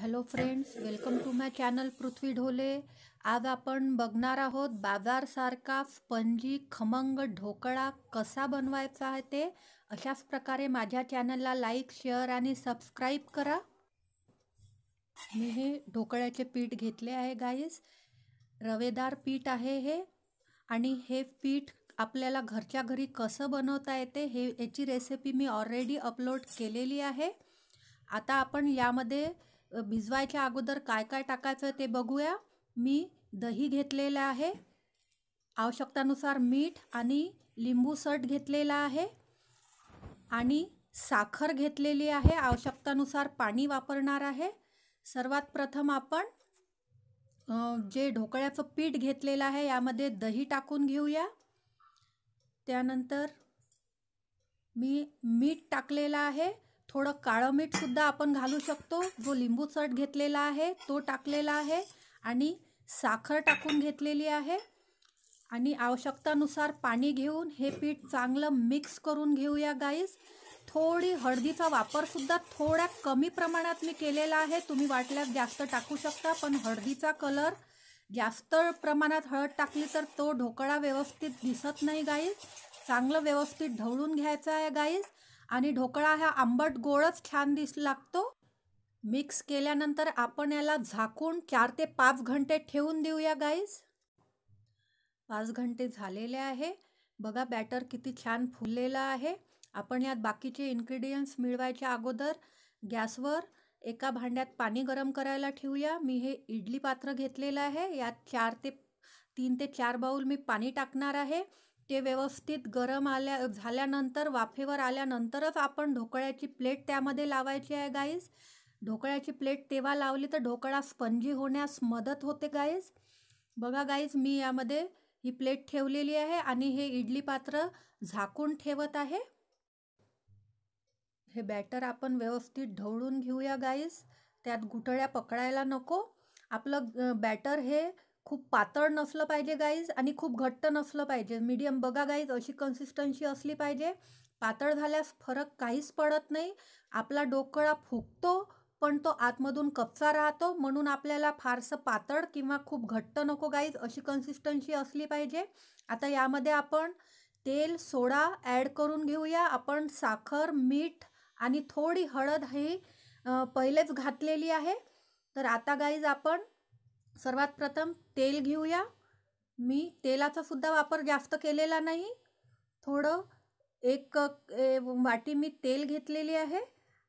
hello friends welcome to my channel Prithvi Dhole आज आपण बघणार आहोत बाजारसारखा स्पंजी खमंग ढोकळा कसा बनवायचा आहे ते अशाच प्रकारे माझ्या चॅनलला लाईक शेअर आणि सबस्क्राईब करा मी हे ढोकळ्याचे पीठ घेतले आहे गाईस रवेदार पीठ आहे हे आणि हे पीठ आपल्याला घरच्या घरी कसं बनवता येते हे याची रेसिपी मी ऑलरेडी अपलोड केलेली आहे आता आपण यामध्ये भिजवायच्या अगोदर काय काय टाकायचं ते बघूया मी दही घेतलेलं आहे आवश्यकतानुसार मीठ आणि लिंबू सट घेतलेला आहे आणि साखर घेतलेली आहे आवश्यकतानुसार पाणी वापरणार आहे सर्वात प्रथम आपण जे ढोकळ्याचं पीठ घेतलेलं आहे यामध्ये दही टाकून घेऊया त्यानंतर मी मीठ टाकलेलं आहे थोडं काळं मीठ सुद्धा आपण घालू शकतो जो लिंबू चट घेतलेला आहे तो टाकलेला आहे आणि साखर टाकून घेतलेली आहे आणि आवश्यकतानुसार पाणी घेऊन हे पीठ चांगलं मिक्स करून घेऊया गाईस थोडी हळदीचा वापरसुद्धा थोड्या कमी प्रमाणात मी केलेला आहे तुम्ही वाटल्यास जास्त टाकू शकता पण हळदीचा कलर जास्त प्रमाणात हळद टाकली तर तो ढोकळा व्यवस्थित दिसत नाही गाईस चांगलं व्यवस्थित ढवळून घ्यायचा आहे गाईस आणि ढोकळा हा आंबट गोळच छान दिस लागतो मिक्स केल्यानंतर आपण याला झाकून चार ते पाच घंटे ठेवून देऊया गाईज पाच घंटे झालेले आहे बघा बॅटर किती छान फुललेलं आहे आपण यात बाकीचे इन्ग्रेडियंट्स मिळवायच्या अगोदर गॅसवर एका भांड्यात पाणी गरम करायला ठेवूया मी हे इडली पात्र घेतलेलं आहे यात चार ते तीन ते चार बाऊल मी पाणी टाकणार आहे ते व्यवस्थित गरम आल्या झाल्यानंतर वाफेवर आल्यानंतरच आपण ढोकळ्याची प्लेट त्यामध्ये लावायची आहे गाईज ढोकळ्याची प्लेट तेव्हा लावली तर ढोकळा स्पंजी होण्यास मदत होते गाईज बघा गाईज मी यामध्ये ही प्लेट ठेवलेली आहे आणि हे इडली पात्र झाकून ठेवत आहे हे बॅटर आपण व्यवस्थित ढवळून घेऊया गाईज त्यात गुटळ्या पकडायला नको आपलं बॅटर हे खूप पातळ नसलं पाहिजे गाईज आणि खूप घट्ट नसलं पाहिजे मीडियम बघा गाईज अशी कन्सिस्टन्सी असली पाहिजे पातळ झाल्यास फरक काहीच पडत नाही आपला डोकळा फुकतो पण तो आतमधून कच्चा राहतो म्हणून आपल्याला फारसं पातळ किंवा खूप घट्ट नको गाईज अशी कन्सिस्टन्सी असली पाहिजे आता यामध्ये आपण तेल सोडा ॲड करून घेऊया आपण साखर मीठ आणि थोडी हळद ही पहिलेच घातलेली आहे तर आता गाईज आपण सर्वात प्रथम तेल घेऊया मी तेलाचा सुद्धा वापर जास्त केलेला नाही थोडं एक वाटी मी तेल घेतलेली आहे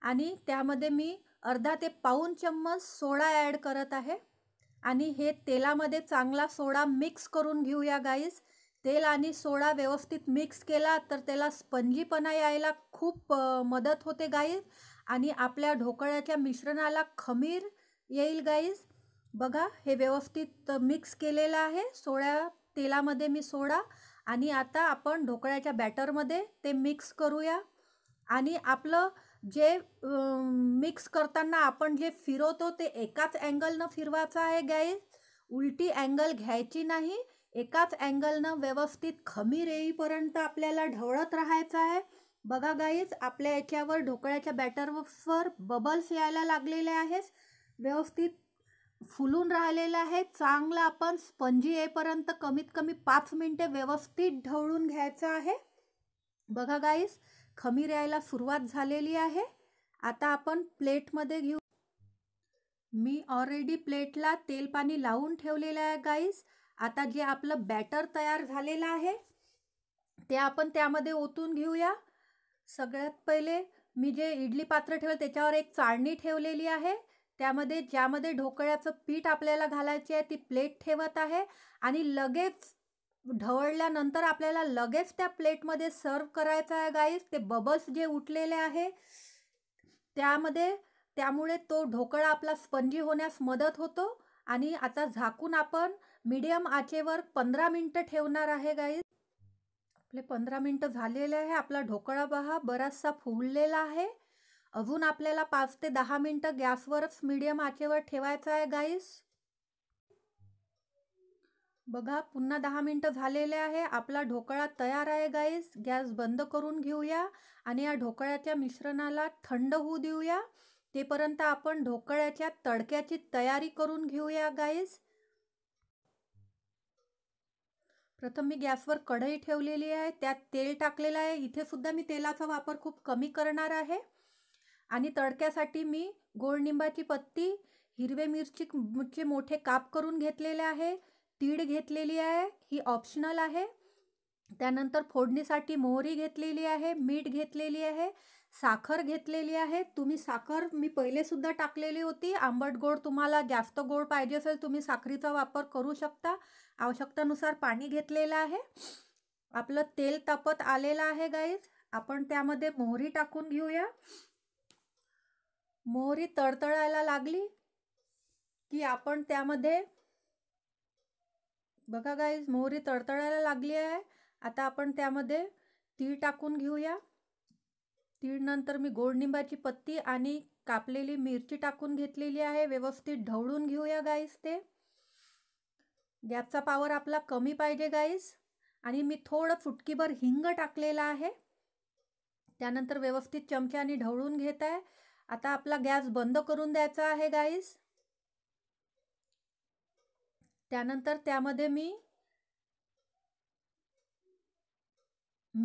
आणि त्यामध्ये मी अर्धा ते पाऊन चम्मच सोडा ॲड करत आहे आणि हे तेलामध्ये चांगला सोडा मिक्स करून घेऊया गाईज तेल आणि सोडा व्यवस्थित मिक्स केला तर त्याला स्पंजीपणा यायला खूप मदत होते गाईज आणि आपल्या ढोकळ्याच्या मिश्रणाला खमीर येईल गाईज बघा हे व्यवस्थित मिक्स केलेलं आहे सोळ्या तेलामध्ये मी सोडा आणि आता आपण ढोकळ्याच्या बॅटरमध्ये ते मिक्स करूया आणि आपलं जे मिक्स करताना आपण जे फिरवतो ते एकाच अँगलनं फिरवायचं आहे गॅस उलटी अँगल घ्यायची नाही एकाच अँगलनं व्यवस्थित खमीर येईपर्यंत आपल्याला ढवळत राहायचं आहे बघा गाईज आपल्या याच्यावर ढोकळ्याच्या बॅटरवर बबल्स यायला लागलेले आहेस व्यवस्थित फुलून राहिलेलं आहे चांगला आपण स्पंजी येईपर्यंत कमीत कमी पाच मिनटे व्यवस्थित ढवळून घ्यायचं आहे बघा गाईस खमीर यायला सुरुवात झालेली आहे आता आपण प्लेटमध्ये घेऊ मी ऑलरेडी प्लेटला तेल पाणी लावून ठेवलेलं आहे गाईस आता जे आपलं बॅटर तयार झालेलं आहे ते आपण त्यामध्ये ओतून घेऊया सगळ्यात पहिले मी जे इडली पात्र ठेवलं त्याच्यावर एक चाळणी ठेवलेली आहे त्यामध्ये ज्यामध्ये ढोकळ्याचं पीठ आपल्याला घालायचे आहे ती प्लेट ठेवत आहे आणि लगेच ढवळल्यानंतर आपल्याला लगेच त्या प्लेटमध्ये सर्व करायचं आहे गाईस ते बबल्स जे उठलेले आहे त्यामध्ये त्यामुळे तो ढोकळा आपला स्पंजी होण्यास मदत होतो आणि आता झाकून आपण मीडियम आचेवर पंधरा मिनटं ठेवणार आहे गाईस आपले पंधरा मिनटं झालेले आहे आपला ढोकळा पहा बराचसा फुललेला आहे अजून आपल्याला पाच ते दहा मिनटं गॅसवरच मीडियम आचेवर ठेवायचं आहे गाईस बघा पुन्हा दहा मिनटं झालेले आहे आपला ढोकळा तयार आहे गाईस गॅस बंद करून घेऊया आणि या ढोकळ्याच्या मिश्रणाला थंड होऊ देऊया तेपर्यंत आपण ढोकळ्याच्या तडक्याची तयारी करून घेऊया गाईस प्रथम मी गॅसवर कढई ठेवलेली आहे त्यात तेल टाकलेलं आहे इथे सुद्धा मी तेलाचा वापर खूप कमी करणार आहे आणि तडक्यासाठी मी गोडनिंबाची पत्ती हिरवे मिरची चे मोठे काप करून घेतलेले आहे तीळ घेतलेली आहे ही ऑप्शनल आहे त्यानंतर फोडणीसाठी मोहरी घेतलेली आहे मीठ घेतलेली आहे साखर घेतलेली आहे तुम्ही साखर मी पहिलेसुद्धा टाकलेली होती आंबट गोड तुम्हाला जास्त गोड पाहिजे असेल तुम्ही साखरीचा वापर करू शकता आवश्यकतेनुसार पाणी घेतलेलं आहे आपलं तेल तापत आलेलं आहे गाईज आपण त्यामध्ये मोहरी टाकून घेऊया मोहरी तडतडायला लागली की आपण त्यामध्ये बघा गाईज मोहरी तडतडायला लागली आहे आता आपण त्यामध्ये तीळ टाकून घेऊया तीळ नंतर मी गोडनिंबाची पत्ती आणि कापलेली मिरची टाकून घेतलेली आहे व्यवस्थित ढवळून घेऊया गाईज ते गॅसचा पावर आपला कमी पाहिजे गाईस आणि मी थोडं फुटकीभर हिंग टाकलेला आहे त्यानंतर व्यवस्थित चमच्याने ढवळून घेत आहे आता आपला गॅस बंद करून द्यायचा आहे गाईस त्यानंतर त्यामध्ये मी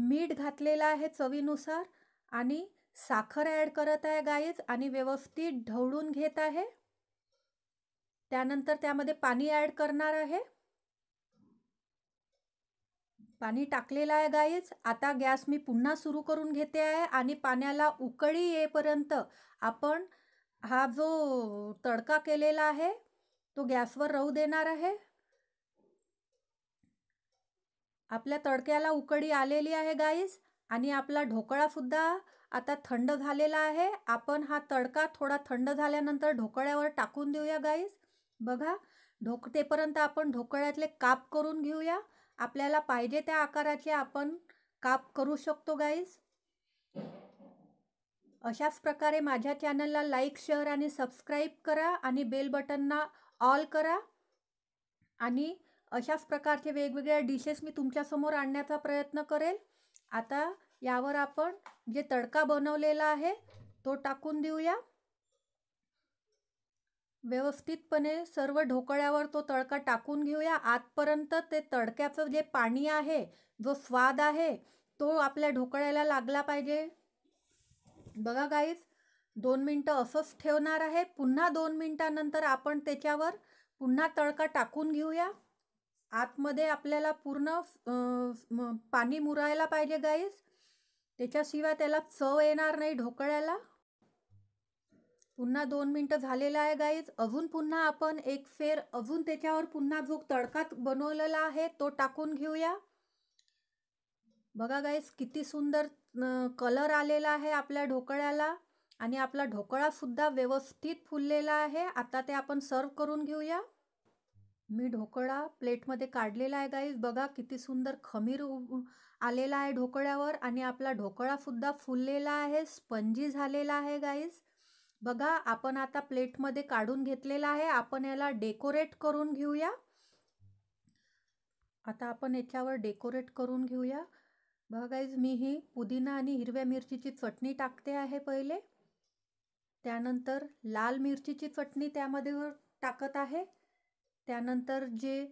मीठ घातलेलं आहे चवीनुसार आणि साखर ॲड करत आहे गाईज आणि व्यवस्थित ढवळून घेत आहे त्यानंतर त्यामध्ये पाणी ॲड करणार आहे पाणी टाकलेलं आहे गाईच आता गॅस मी पुन्हा सुरू करून घेते आहे आणि पाण्याला उकळी येईपर्यंत आपण हा जो तडका केलेला आहे तो गॅसवर राहू देणार आहे आपल्या तडक्याला उकळी आलेली आहे गाईज आणि आपला ढोकळासुद्धा आता थंड झालेला आहे आपण हा तडका थोडा थंड झाल्यानंतर ढोकळ्यावर टाकून देऊया गाईस बघा ढोक तेपर्यंत आपण ढोकळ्यातले काप करून घेऊया आपल्याला पाहिजे त्या आकाराचे आपण काप करू शकतो गाईज अशाच प्रकारे माझ्या चॅनलला लाईक शेअर आणि सबस्क्राईब करा आणि बेल बटनना ऑल करा आणि अशाच प्रकारचे वेगवेगळ्या डिशेस मी तुमच्यासमोर आणण्याचा प्रयत्न करेल आता यावर आपण जे तडका बनवलेला आहे तो टाकून देऊया व्यवस्थितपणे सर्व ढोकळ्यावर तो तडका टाकून घेऊया आतपर्यंत ते तडक्याचं जे पाणी आहे जो स्वाद आहे तो आपल्या ढोकळ्याला लागला पाहिजे बघा गाईज दोन मिनटं असंच ठेवणार आहे पुन्हा दोन मिनटानंतर आपण त्याच्यावर पुन्हा तडका टाकून घेऊया आतमध्ये आपल्याला पूर्ण पाणी मुरायला पाहिजे गाईज त्याच्याशिवाय त्याला चव येणार नाही ढोकळ्याला पुन्हा दोन मिनटं झालेलं आहे गाईज अजून पुन्हा आपण एक फेर अजून त्याच्यावर पुन्हा जो तडकात बनवलेला आहे तो टाकून घेऊया बघा गाईज किती सुंदर कलर आलेला आहे आपल्या ढोकळ्याला आणि आपला ढोकळासुद्धा व्यवस्थित फुललेला आहे आता ते आपण सर्व करून घेऊया मी ढोकळा प्लेटमध्ये काढलेला आहे गाईज बघा किती सुंदर खमीर आलेला आहे ढोकळ्यावर आणि आपला ढोकळासुद्धा फुललेला आहे स्पंजी झालेला आहे गाईज बघा आपण आता प्लेटमध्ये काढून घेतलेला आहे आपण याला डेकोरेट करून घेऊया आता आपण याच्यावर डेकोरेट करून घेऊया बघा मी ही पुदिना आणि हिरव्या मिरचीची चटणी टाकते आहे पहिले त्यानंतर लाल मिरचीची चटणी त्यामध्ये टाकत आहे त्यानंतर जे